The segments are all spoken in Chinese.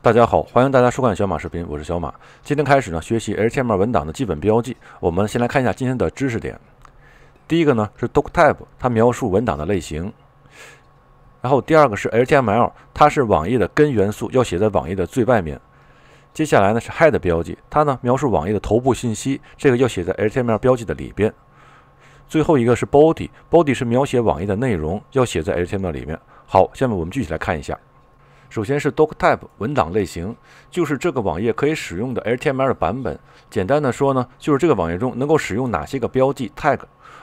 大家好，欢迎大家收看小马视频，我是小马。今天开始呢，学习 HTML 文档的基本标记。我们先来看一下今天的知识点。第一个呢是 DOCTYPE，它描述文档的类型。然后第二个是 HTML，它是网页的根元素，要写在网页的最外面。接下来呢是 head 标记，它呢描述网页的头部信息，这个要写在 HTML 标记的里边。最后一个是 body，body 是描写网页的内容，要写在 HTML 里面。好，下面我们具体来看一下。首先是 doc type 文档类型，就是这个网页可以使用的 HTML 版本。简单的说呢，就是这个网页中能够使用哪些个标记 tag。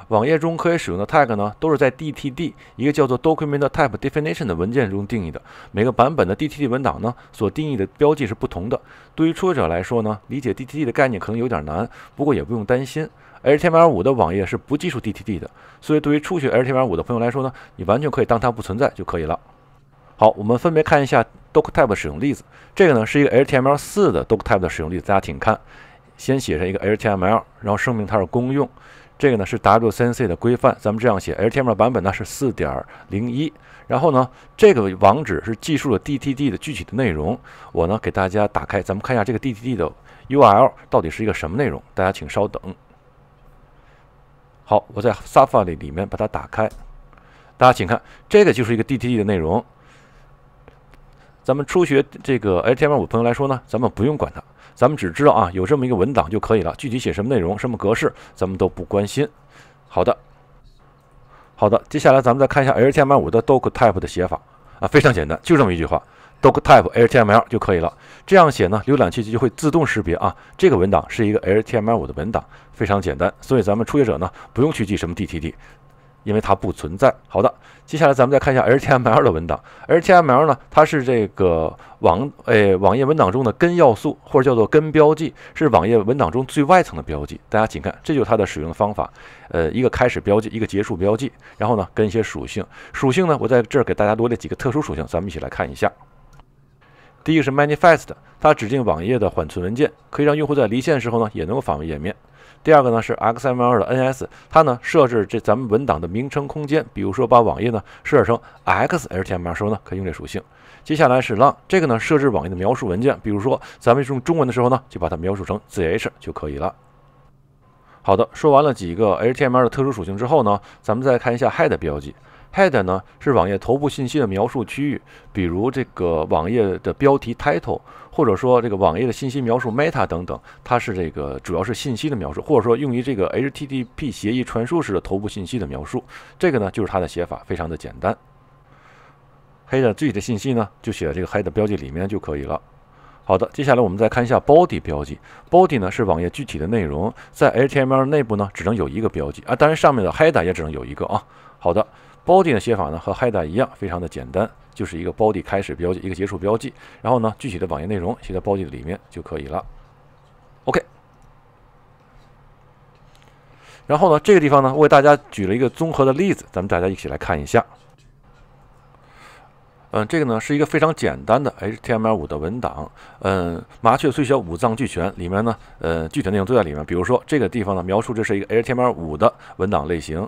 网页中可以使用的 tag 呢，都是在 DTD，一个叫做 Document Type Definition 的文件中定义的。每个版本的 DTD 文档呢，所定义的标记是不同的。对于初学者来说呢，理解 DTD 的概念可能有点难，不过也不用担心。HTML5 的网页是不计数 DTD 的，所以对于初学 HTML5 的朋友来说呢，你完全可以当它不存在就可以了。好，我们分别看一下 DOCTYPE 使用例子。这个呢是一个 HTML4 的 DOCTYPE 的使用例子，大家请看。先写上一个 HTML，然后声明它是公用。这个呢是 W3C 的规范，咱们这样写。HTML 版本呢是4.01，然后呢这个网址是记述了 DTD 的具体的内容。我呢给大家打开，咱们看一下这个 DTD 的 URL 到底是一个什么内容。大家请稍等。好，我在 Safari 里面把它打开。大家请看，这个就是一个 DTD 的内容。咱们初学这个 HTML 五朋友来说呢，咱们不用管它，咱们只知道啊有这么一个文档就可以了，具体写什么内容、什么格式，咱们都不关心。好的，好的，接下来咱们再看一下 HTML 五的 doc type 的写法啊，非常简单，就这么一句话，doc type HTML 就可以了。这样写呢，浏览器就会自动识别啊，这个文档是一个 HTML 五的文档，非常简单，所以咱们初学者呢，不用去记什么 DTD。因为它不存在。好的，接下来咱们再看一下 HTML 的文档。HTML 呢，它是这个网哎网页文档中的根要素，或者叫做根标记，是网页文档中最外层的标记。大家请看，这就是它的使用方法。呃，一个开始标记，一个结束标记，然后呢，跟一些属性。属性呢，我在这儿给大家罗列几个特殊属性，咱们一起来看一下。第一个是 manifest，它指定网页的缓存文件，可以让用户在离线时候呢，也能够访问页面。第二个呢是 XML 的 NS，它呢设置这咱们文档的名称空间，比如说把网页呢设置成 XHTML 时候呢，可以用这属性。接下来是 l o n g 这个呢设置网页的描述文件，比如说咱们用中文的时候呢，就把它描述成 zh 就可以了。好的，说完了几个 HTML 的特殊属性之后呢，咱们再看一下 head 标记。head 呢是网页头部信息的描述区域，比如这个网页的标题 title，或者说这个网页的信息描述 meta 等等，它是这个主要是信息的描述，或者说用于这个 HTTP 协议传输时的头部信息的描述。这个呢就是它的写法非常的简单。head 具体的信息呢就写在这个 head 标记里面就可以了。好的，接下来我们再看一下 body 标记。body 呢是网页具体的内容，在 HTML 内部呢只能有一个标记啊，当然上面的 head 也只能有一个啊。好的。body 的写法呢和 head 一样，非常的简单，就是一个 body 开始标记，一个结束标记，然后呢具体的网页内容写在 body 里面就可以了。OK。然后呢这个地方呢我给大家举了一个综合的例子，咱们大家一起来看一下。嗯，这个呢是一个非常简单的 HTML5 的文档。嗯，麻雀虽小，五脏俱全，里面呢呃具体内容都在里面。比如说这个地方呢描述这是一个 HTML5 的文档类型。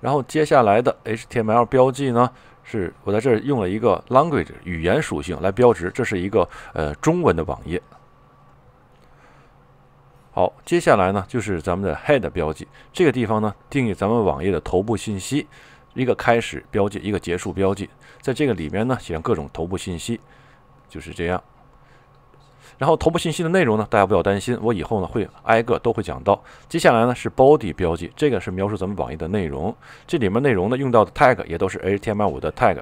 然后接下来的 HTML 标记呢，是我在这用了一个 language 语言属性来标识，这是一个呃中文的网页。好，接下来呢就是咱们的 head 标记，这个地方呢定义咱们网页的头部信息，一个开始标记，一个结束标记，在这个里面呢写上各种头部信息，就是这样。然后头部信息的内容呢，大家不要担心，我以后呢会挨个都会讲到。接下来呢是 body 标记，这个是描述咱们网页的内容，这里面内容呢用到的 tag 也都是 HTML5 的 tag，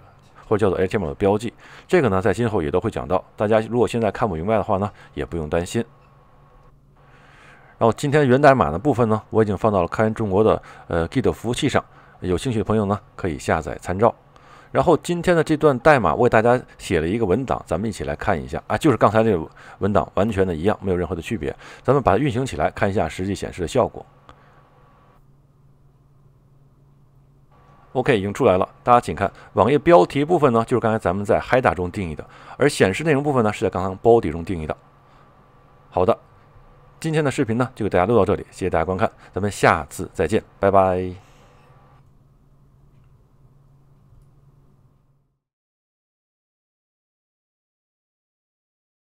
或者叫做 HTML 的标记。这个呢在今后也都会讲到，大家如果现在看不明白的话呢，也不用担心。然后今天源代码的部分呢，我已经放到了开源中国的呃 Git 服务器上，有兴趣的朋友呢可以下载参照。然后今天的这段代码为大家写了一个文档，咱们一起来看一下啊，就是刚才那个文档完全的一样，没有任何的区别。咱们把它运行起来，看一下实际显示的效果。OK，已经出来了，大家请看，网页标题部分呢，就是刚才咱们在 h d m a 中定义的，而显示内容部分呢，是在刚刚 Body 中定义的。好的，今天的视频呢就给大家录到这里，谢谢大家观看，咱们下次再见，拜拜。